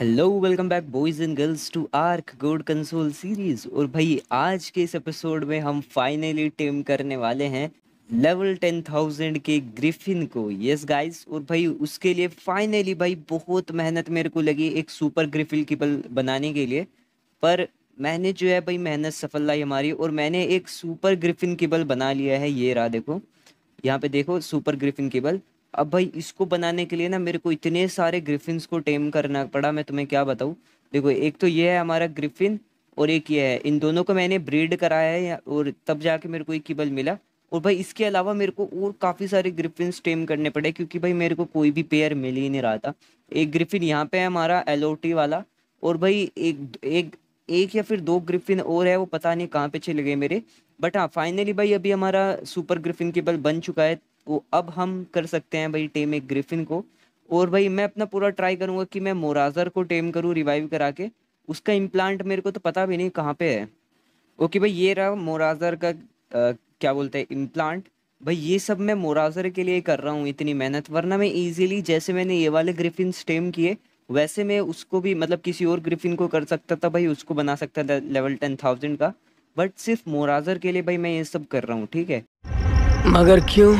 Hello welcome back boys and girls to Ark god console series और भाई आज के इस एपिसोड में हम फाइनली टेम करने वाले हैं लेवल टेन थाउजेंड के ग्रिफिन को यस yes गाइस और भाई उसके लिए फाइनली भाई बहुत मेहनत मेरे को लगी एक सुपर ग्रिफिन की बल बनाने के लिए पर मैंने जो है भाई मेहनत सफल लाई हमारी और मैंने एक सुपर ग्रिफिन की बल बना लिया है ये रहा देखो यहाँ पे देखो सुपर ग्रिफिन की बल अब भाई इसको बनाने के लिए ना मेरे को इतने सारे ग्रिफिन्स को टेम करना पड़ा मैं तुम्हें क्या बताऊँ देखो एक तो ये है हमारा ग्रिफिन और एक ये है इन दोनों को मैंने ब्रीड कराया है और तब जाके मेरे को ये बल मिला और भाई इसके अलावा मेरे को और काफ़ी सारे ग्रिफिन टेम करने पड़े क्योंकि भाई मेरे को कोई भी पेयर मिल ही नहीं रहा था एक ग्रिफिन यहाँ पे है हमारा एल वाला और भाई एक एक एक या फिर दो ग्रिफिन और है वो पता नहीं कहाँ पे चले गए मेरे बट हाँ फाइनली भाई अभी हमारा सुपर ग्रिफिन केबल बन चुका है तो अब हम कर सकते हैं भाई टेम एक ग्रिफिन को और भाई मैं अपना पूरा ट्राई करूँगा कि मैं मोराजर को टेम करूँ रिवाइव करा के उसका इम्प्लांट मेरे को तो पता भी नहीं कहाँ पे है ओके भाई ये रहा मोराजर का आ, क्या बोलते हैं इम्प्लांट भाई ये सब मैं मोराजर के लिए कर रहा हूँ इतनी मेहनत वरना मैं ईजिली जैसे मैंने ये वाले ग्रिफिन स्टेम किए वैसे मैं उसको भी मतलब किसी और ग्रिफिन को कर सकता था भाई उसको बना सकता था लेवल टेन थाउजेंड का बट सिर्फ मोराजर के लिए भाई मैं ये सब कर रहा हूँ ठीक है मगर क्यों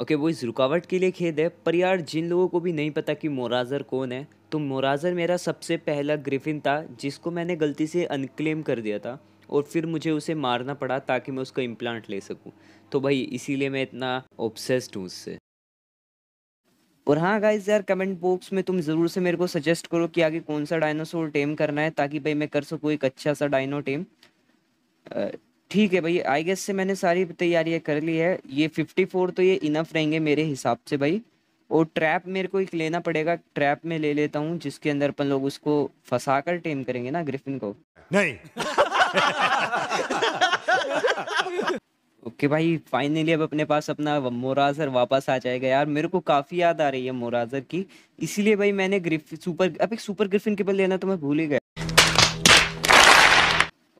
ओके वो इस रुकावट के लिए खेद है पर यार जिन लोगों को भी नहीं पता कि मोराजर कौन है तो मोराजर मेरा सबसे पहला ग्रिफिन था जिसको मैंने गलती से अनक्लेम कर दिया था और फिर मुझे उसे मारना पड़ा ताकि मैं उसका इम्प्लांट ले सकूं तो भाई इसीलिए मैं इतना ऑब्सेस्ड हूँ उससे और हाँ गाइज यार कमेंट बॉक्स में तुम ज़रूर से मेरे को सजेस्ट करो कि आगे कौन सा डायनासोर टेम करना है ताकि भाई मैं कर सकूँ एक अच्छा सा डायनो टेम ठीक है भाई आई गेस से मैंने सारी तैयारियां कर ली है ये फिफ्टी फोर तो ये इनफ रहेंगे मेरे हिसाब से भाई और ट्रैप मेरे को एक लेना पड़ेगा ट्रैप में ले लेता हूँ जिसके अंदर अपन लोग उसको फंसा कर टेम करेंगे ना ग्रिफिन को नहीं ओके okay भाई फाइनली अब अपने पास अपना मोराजर वापस आ जाएगा यार मेरे को काफ़ी याद आ रही है मोराजर की इसीलिए भाई मैंने ग्रिफ सुपर अब एक सुपर ग्रिफिन के बल लेना तो मैं भूल ही गया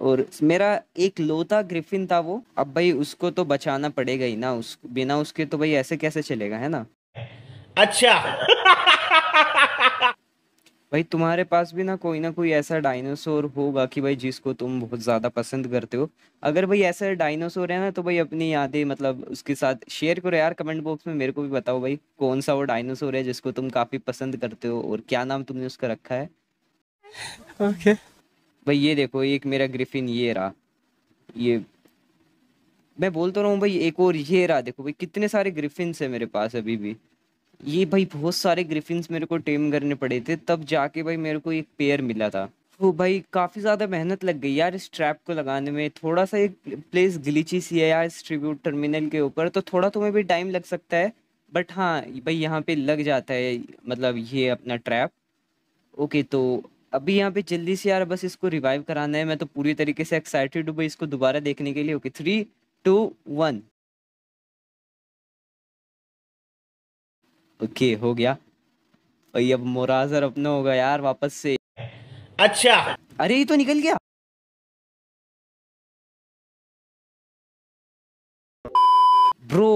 और मेरा एक लोता ग्रिफिन था वो अब भाई उसको तो बचाना पड़ेगा ही ना उस बिना उसके तो भाई ऐसे कैसे चलेगा है ना अच्छा भाई तुम्हारे पास भी ना कोई ना कोई ऐसा डायनासोर होगा कि भाई जिसको तुम बहुत ज़्यादा पसंद करते हो अगर भाई ऐसा डायनासोर है ना तो भाई अपनी यादें मतलब उसके साथ शेयर करो यार कमेंट बॉक्स में मेरे को भी बताओ भाई कौन सा वो डायनासोर है जिसको तुम काफ़ी पसंद करते हो और क्या नाम तुमने उसका रखा है ओके okay. भाई ये देखो एक मेरा ग्रिफिन ये रहा ये मैं बोलता रहा हूँ भाई एक और ये रहा देखो भाई कितने सारे ग्रिफिन्स है मेरे पास अभी भी ये भाई बहुत सारे ग्रिफिन्स मेरे को टेम करने पड़े थे तब जाके भाई मेरे को एक पेयर मिला था तो भाई काफ़ी ज़्यादा मेहनत लग गई यार इस ट्रैप को लगाने में थोड़ा सा एक प्लेस ग्लिची सी है यार इस ट्रिब्यूट टर्मिनल के ऊपर तो थोड़ा तुम्हें भी टाइम लग सकता है बट हाँ भाई यहाँ पे लग जाता है मतलब ये अपना ट्रैप ओके तो अभी यहाँ पे जल्दी से यार बस इसको रिवाइव कराना है मैं तो पूरी तरीके से एक्साइटेड हूँ भाई इसको दोबारा देखने के लिए okay three two one okay हो गया भाई अब मोराजर अपना होगा यार वापस से अच्छा अरे ये तो निकल गया ब्रो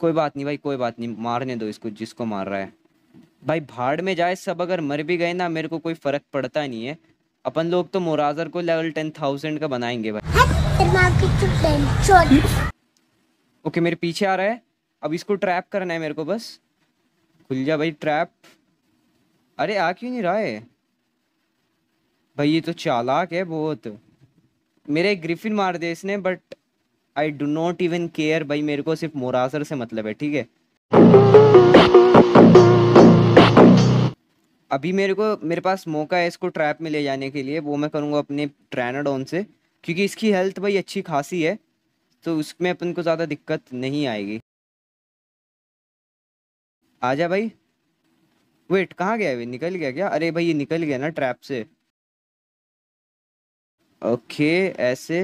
कोई बात नहीं भाई कोई बात नहीं मारने दो इसको जिसको मार रहा है भाई भाड़ में जाए सब अगर मर भी गए ना मेरे को कोई फ़र्क पड़ता नहीं है अपन लोग तो मोराजर को लेवल टेन थाउजेंड का बनाएंगे भाई ओके मेरे पीछे आ रहा है अब इसको ट्रैप करना है मेरे को बस खुल जा भाई ट्रैप अरे आ क्यों नहीं रहा है भाई ये तो चालाक है बहुत मेरे ग्रिफिन मार दिया इसने but I do not even care भाई मेरे को सिर्फ मोराजर से मतलब है ठीक है अभी मेरे को मेरे पास मौका है इसको ट्रैप में ले जाने के लिए वो मैं करूँगा अपने ट्रैनाडोन से क्योंकि इसकी हेल्थ भाई अच्छी खासी है तो उसमें अपन को ज़्यादा दिक्कत नहीं आएगी आ जा भाई वेट कहाँ गया अभी निकल गया क्या अरे भाई ये निकल गया ना ट्रैप से ओके ऐसे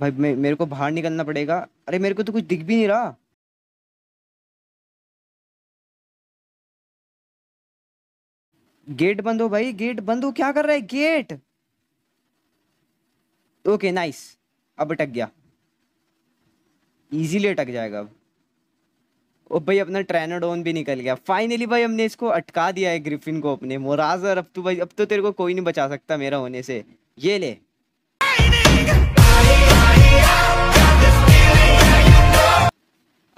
भाई मे मेरे को बाहर निकलना पड़ेगा अरे मेरे को तो कुछ दिख भी नहीं रहा गेट बंद हो भाई गेट बंद हो क्या कर रहा है गेट ओके नाइस अब अटक गया इजीली अटक जाएगा अब ओ भाई अपना ट्रेनाडोन भी निकल गया फाइनली भाई हमने इसको अटका दिया है ग्रिफिन को अपने मोराजर अब तो भाई अब तो तेरे को कोई नहीं बचा सकता मेरा होने से ये ले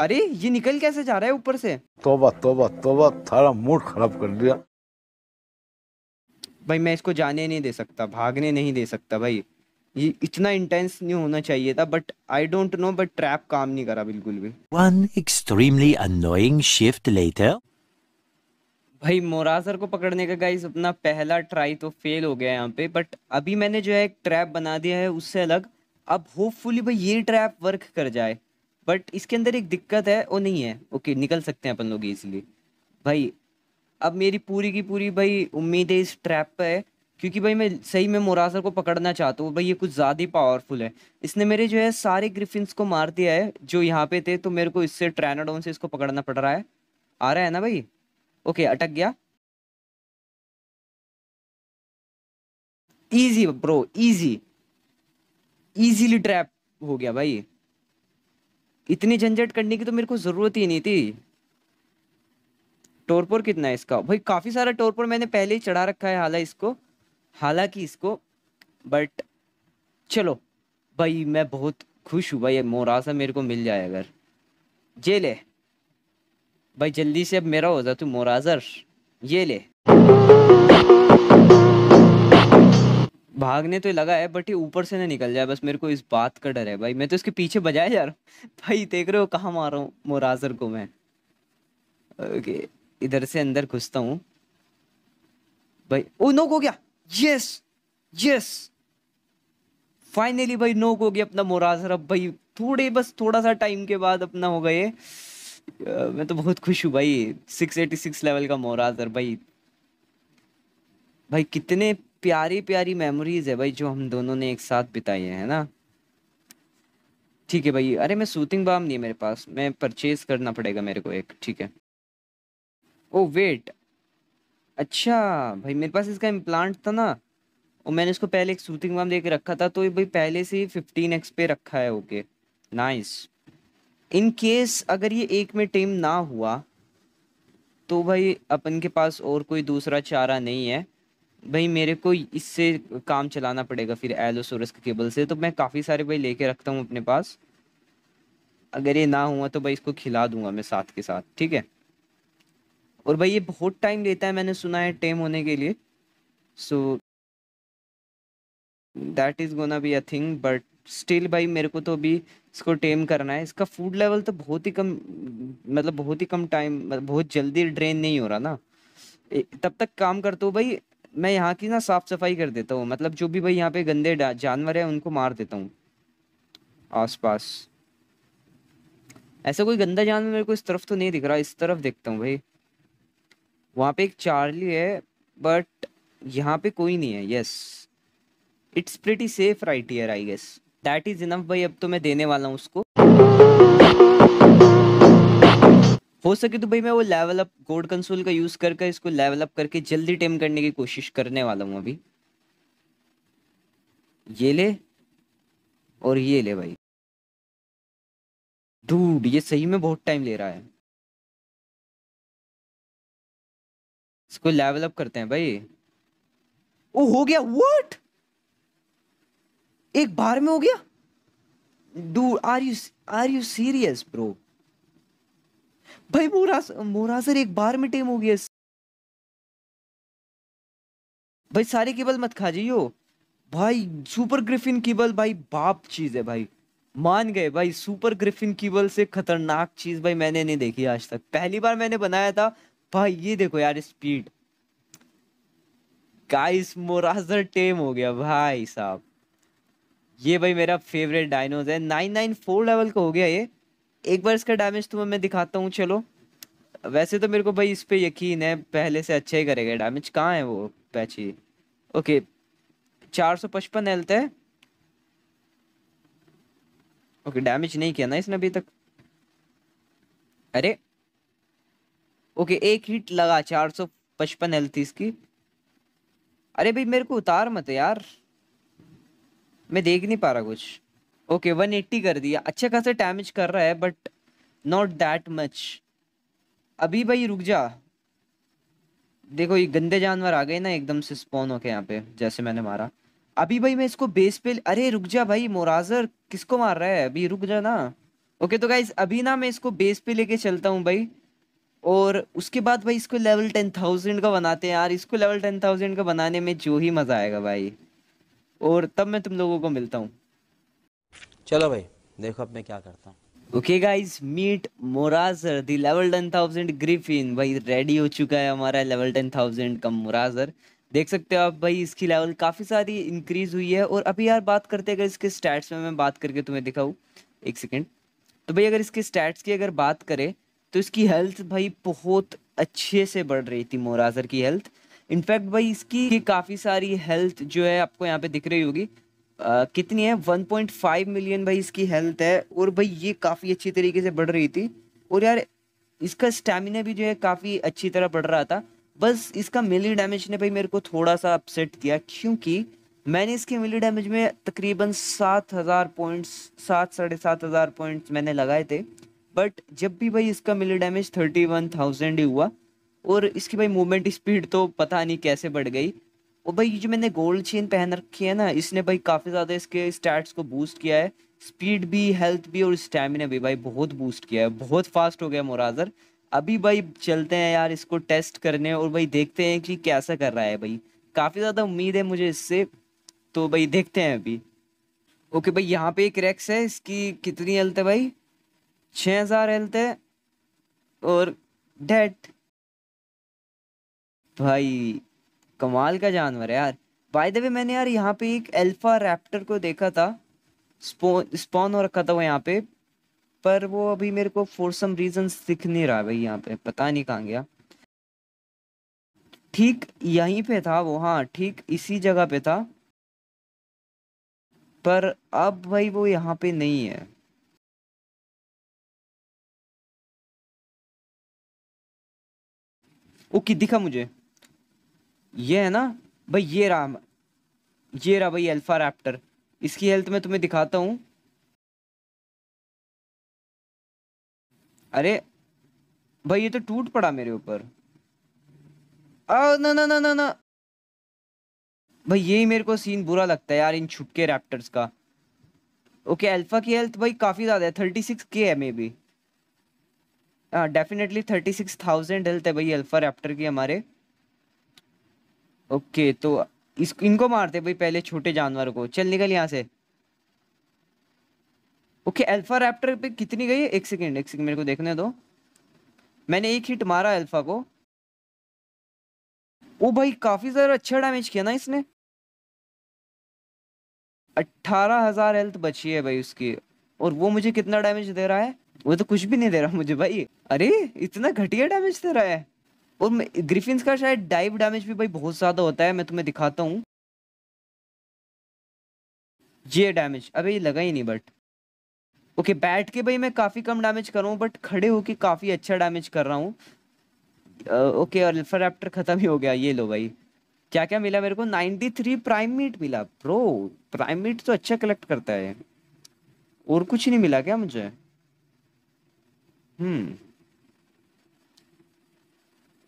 अरे ये निकल कैसे जा रहा है ऊपर से तोबा तोबा तोबा थारा मूड खराब कर दिया भाई मैं इसको जाने नहीं दे सकता भागने नहीं दे सकता भाई ये इतना इंटेंस नहीं होना चाहिए था but I don't know but trap काम नहीं करा बिल्कुल भी one extremely annoying shift later भाई मोराजर को पकड़ने का गाइस अपना पहला ट्राई तो फेल हो गया यहाँ पे बट अभी मैंने जो है एक ट्रैप बना दिया है उससे अलग अब होपफुली भाई ये ट्रैप वर्क कर जाए बट इसके अंदर एक दिक्कत है वो नहीं है ओके निकल सकते हैं अपन लोग इसलिए भाई अब मेरी पूरी की पूरी भाई उम्मीद है इस ट्रैप पर है क्योंकि भाई मैं सही में मोरासर को पकड़ना चाहता हूँ भाई ये कुछ ज़्यादा ही पावरफुल है इसने मेरे जो है सारे ग्रिफिन्स को मार दिया है जो यहाँ पे थे तो मेरे को इससे ट्रैनाडोन से इसको पकड़ना पड़ रहा है आ रहा है ना भाई ओके अटक गया easy bro easy easily trap हो गया भाई इतनी झंझट करने की तो मेरे को ज़रूरत ही नहीं थी टोरपोर कितना है इसका भाई काफ़ी सारा टोरपोर मैंने पहले ही चढ़ा रखा है हालांकि इसको हालांकि इसको बट चलो भाई मैं बहुत खुश हूँ भाई मोरासा मेरे को मिल जाए अगर ये ले भाई जल्दी से अब मेरा हो जा तू मोराजर ये ले भागने तो लगा है बट ये ऊपर से ना निकल जाए बस मेरे को इस बात का डर है भाई मैं तो इसके पीछे बजाया जा रहा हूँ भाई देख रहे हो कहाँ मार रहा हूँ मोराजर को मैं ओके okay. इधर से अंदर घुसता हूँ भाई ओ नो हो गया यस यस फाइनली भाई नो हो गया अपना अब भाई थोड़े बस थोड़ा सा टाइम के बाद अपना हो गए मैं तो बहुत खुश हूँ भाई 686 लेवल का मोराजर भाई भाई कितने प्यारी प्यारी मेमोरीज है भाई जो हम दोनों ने एक साथ बिताई है ना ठीक है भाई अरे मैं सूटिंग बाम नहीं है मेरे पास मैं परचेज करना पड़ेगा मेरे को एक ठीक है ओ oh, वेट अच्छा भाई मेरे पास इसका इम्प्लांट था ना और मैंने इसको पहले एक सूथिंग वाम दे के रखा था तो ये भाई पहले से ही फिफ्टीन एक्स पे रखा है ओके नाइस इन केस अगर ये एक में टेम ना हुआ तो भाई अपन के पास और कोई दूसरा चारा नहीं है भाई मेरे को इससे काम चलाना पड़ेगा फिर एलोसोरस के केबल से तो मैं काफ़ी सारे भाई लेके रखता हूँ अपने पास अगर ये ना हुआ तो भाई इसको खिला दूंगा मैं साथ के साथ ठीक है और भाई ये बहुत टाइम लेता है मैंने सुना है टेम होने के लिए so that is gonna be a thing but still भाई मेरे को तो अभी इसको टेम करना है इसका फूड लेवल तो बहुत ही कम मतलब बहुत ही कम टाइम मतलब बहुत जल्दी ड्रेन नहीं हो रहा ना तब तक काम करते हो भाई मैं यहाँ की ना साफ सफाई कर देता हूँ मतलब जो भी भाई यहाँ पे गंदे जानवर है उनको मार देता हूँ आसपास ऐसा कोई गंदा जानवर मेरे को इस तरफ तो नहीं दिख रहा इस तरफ देखता हूँ भाई वहाँ पे एक चार्ली है बट यहाँ पे कोई नहीं है yes it's pretty safe right here I guess that is enough भाई अब तो मैं देने वाला हूँ उसको हो सके तो भाई मैं वो लेवल अप गोड कंसोल का यूज़ कर कर इसको लेवल अप करके जल्दी टेम करने की कोशिश करने वाला हूँ अभी ये ले और ये ले भाई डूड ये सही में बहुत टाइम ले रहा है इसको लेवल अप करते हैं भाई ओ हो गया व्हाट एक बार में हो गया do are you are you serious bro भाई मोरा सर एक बार में टेम हो गया भाई सारे केबल मत खा जाइयो भाई सुपर ग्रिफिन केबल भाई बाप चीज है भाई मान गए भाई सुपर ग्रिफिन कीबल से खतरनाक चीज भाई मैंने नहीं देखी आज तक पहली बार मैंने बनाया था भाई ये देखो यार स्पीड गाइस मोराजर टेम हो गया भाई साहब ये भाई मेरा फेवरेट डायनोज है नाइन नाइन फोर लेवल का हो गया ये एक बार इसका डैमेज तुम्हें मैं दिखाता हूँ चलो वैसे तो मेरे को भाई इस पर यकीन है पहले से अच्छा ही करेगा डैमेज कहाँ है वो पैची ओके चार सौ पचपन हेल्थ है ओके डैमेज नहीं किया ना इसने अभी तक अरे ओके एक हिट लगा चार सौ पचपन हेल्थ इसकी अरे भाई मेरे को उतार मत यार मैं देख नहीं पा रहा कुछ ओके वन एट्टी कर दिया अच्छा खासा डैमेज कर रहा है बट नॉट दैट मच अभी भाई रुक जा देखो ये गंदे जानवर आ गए ना एकदम से स्पॉन होके यहाँ पे जैसे मैंने मारा अभी भाई मैं इसको बेस पे अरे रुक जा भाई मोराजर किसको मार रहा है अभी रुक जा ना ओके तो गाइज अभी ना मैं इसको बेस पे लेके चलता हूँ भाई और उसके बाद भाई इसको लेवल टेन थाउजेंड का बनाते हैं यार इसको लेवल टेन थाउजेंड का बनाने में जो ही मज़ा आएगा भाई और तब मैं तुम लोगों को मिलता हूँ चलो भाई देखो अब मैं क्या करता हूँ ओके गाइस मीट मोराजर the level ten thousand griffin भाई रेडी हो चुका है हमारा लेवल टेन थाउजेंड का मोराजर देख सकते हो आप भाई इसकी लेवल काफ़ी सारी इंक्रीज हुई है और अभी यार बात करते अगर इसके स्टैट्स में मैं बात करके तुम्हें दिखाऊँ एक सेकेंड तो भाई अगर इसके स्टैट्स की अगर बात करें तो इसकी हेल्थ भाई बहुत अच्छे से बढ़ रही थी मोराजर की हेल्थ इनफैक्ट भाई इसकी काफ़ी सारी हेल्थ जो है आपको यहाँ पे दिख रही होगी कितनी है 1.5 मिलियन भाई इसकी हेल्थ है और भाई ये काफ़ी अच्छी तरीके से बढ़ रही थी और यार इसका स्टेमिना भी जो है काफ़ी अच्छी तरह बढ़ रहा था बस इसका मिली डैमेज ने भाई मेरे को थोड़ा सा अपसेट किया क्योंकि मैंने इसके मिली डैमेज में तकरीबन सात हज़ार पॉइंट्स सात साढ़े सात हज़ार पॉइंट्स मैंने लगाए थे बट जब भी भाई इसका melee damage thirty one thousand ही हुआ और इसकी भाई मूवमेंट स्पीड तो पता नहीं कैसे बढ़ गई और भाई जो मैंने गोल्ड चेन पहन रखी है ना इसने भाई काफ़ी ज़्यादा इसके स्टैट्स को बूस्ट किया है स्पीड भी हेल्थ भी और स्टेमिना भी भाई बहुत बूस्ट किया है बहुत फास्ट हो गया मोराजर अभी भाई चलते हैं यार इसको टेस्ट करने और भाई देखते हैं कि कैसा कर रहा है भाई काफ़ी ज़्यादा उम्मीद है मुझे इससे तो भाई देखते हैं अभी ओके भाई यहाँ पे एक रेक्स है इसकी कितनी हेल्थ है भाई छः हज़ार हेल्थ है और डेट भाई कमाल का जानवर है यार बाय द वे मैंने यार यहाँ पे एक एल्फा रैप्टर को देखा था स्पॉन हो रखा था वो यहाँ पे पर वो अभी मेरे को फॉर सम रीजन दिख नहीं रहा भाई यहाँ पे पता नहीं कहाँ गया ठीक यहीं पे था वो हाँ ठीक इसी जगह पे था पर अब भाई वो यहाँ पे नहीं है ओके दिखा मुझे ये है ना भाई ये रहा ये रहा भाई अल्फा रैप्टर इसकी हेल्थ मैं तुम्हें दिखाता हूँ अरे भाई ये तो टूट पड़ा मेरे ऊपर ना ना ना ना ना भाई यही मेरे को सीन बुरा लगता है यार इन छुटके रैप्टर्स का ओके अल्फा की हेल्थ भाई काफ़ी ज़्यादा है थर्टी सिक्स के है may be definitely thirty six thousand health है भाई अल्फा रैप्टर की हमारे ओके okay, तो इस इनको मारते भाई पहले छोटे जानवर को चल निकल यहाँ से ओके अल्फा रैप्टर पे कितनी गई है एक सेकेंड एक सेकेंड मेरे को देखने दो मैंने एक हिट मारा अल्फा को ओ भाई काफी ज़्यादा अच्छा डैमेज किया ना इसने अट्ठारह हजार हेल्थ बची है भाई उसकी और वो मुझे कितना डैमेज दे रहा है वो तो कुछ भी नहीं दे रहा मुझे भाई अरे इतना घटिया डैमेज दे रहा है और ग्रिफिन का शायद डाइव डैमेज भी भाई बहुत ज़्यादा होता है मैं तुम्हें दिखाता हूँ ये डैमेज अबे ये लगा ही नहीं बट ओके बैठ के भाई मैं काफ़ी कम डैमेज कर रहा हूँ बट खड़े होके काफ़ी अच्छा डैमेज कर रहा हूँ ओके और अल्फाप्टर ख़त्म ही हो गया ये लो भाई क्या क्या मिला मेरे को नाइनटी थ्री प्राइम मीट मिला प्रो प्राइम मीट तो अच्छा कलेक्ट करता है और कुछ नहीं मिला क्या मुझे हम्म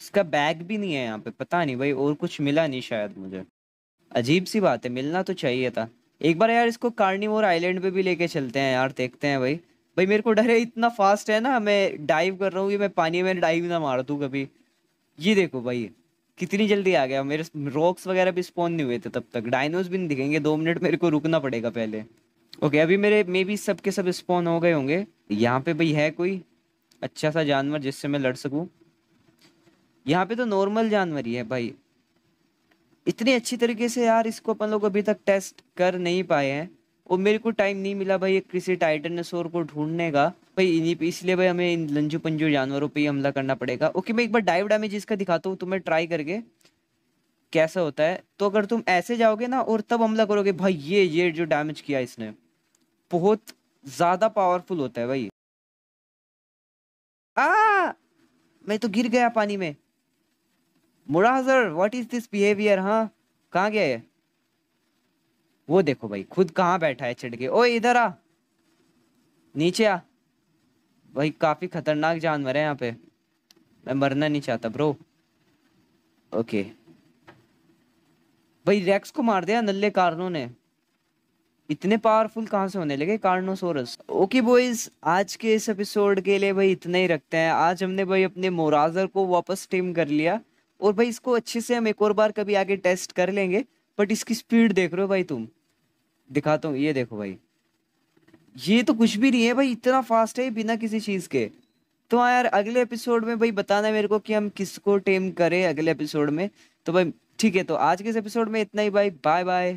इसका बैग भी नहीं है यहाँ पे पता नहीं भाई और कुछ मिला नहीं शायद मुझे अजीब सी बात है मिलना तो चाहिए था एक बार यार इसको कार्निवोर आइलैंड पे भी लेके चलते हैं यार देखते हैं भाई भाई मेरे को डर है इतना फास्ट है ना मैं डाइव कर रहा हूँ कि मैं पानी में डाइव ना मार दूँ कभी ये देखो भाई कितनी जल्दी आ गया मेरे रॉक्स वगैरह भी स्पॉन नहीं हुए थे तब तक डायनोज भी नहीं दिखेंगे दो मिनट मेरे को रुकना पड़ेगा पहले ओके अभी मेरे मे बी सब के सब स्पॉन हो गए होंगे यहाँ पे भाई है कोई अच्छा सा जानवर जिससे मैं लड़ सकूं यहाँ पे तो नॉर्मल जानवर ही है भाई इतनी अच्छी तरीके से यार इसको अपन लोग अभी तक टेस्ट कर नहीं पाए हैं और मेरे को टाइम नहीं मिला भाई किसी टाइटनोसोर को ढूंढने का भाई इन्हीं पे इसलिए भाई हमें इन लंजू पंजू जानवरों पे ही हमला करना पड़ेगा ओके मैं एक बार डाइव डैमेज इसका दिखाता हूँ तुम्हें ट्राई करके कैसा होता है तो अगर तुम ऐसे जाओगे ना और तब हमला करोगे भाई ये ये जो डैमेज किया इसने बहुत ज़्यादा पावरफुल होता है भाई मैं तो गिर गया पानी में मुड़ा हजर व्हाट इज दिस बिहेवियर हाँ कहाँ गया है वो देखो भाई खुद कहाँ बैठा है छिड़ के ओ इधर आ नीचे आ भाई काफी खतरनाक जानवर है यहाँ पे मैं मरना नहीं चाहता ब्रो ओके भाई रेक्स को मार दिया नल्ले कारनों ने इतने पावरफुल कहाँ से होने लगे कार्नोसोरस ओके बॉयज आज के इस एपिसोड के लिए भाई इतना ही रखते हैं आज हमने भाई अपने मोराजर को वापस टीम कर लिया और भाई इसको अच्छे से हम एक और बार कभी आगे टेस्ट कर लेंगे बट इसकी स्पीड देख रहे हो भाई तुम दिखाता हूँ ये देखो भाई ये तो कुछ भी नहीं है भाई इतना फास्ट है बिना किसी चीज़ के तो हाँ यार अगले एपिसोड में भाई बताना मेरे को कि हम किसको टेम करें अगले एपिसोड में तो भाई ठीक है तो आज के इस एपिसोड में इतना ही भाई बाय बाय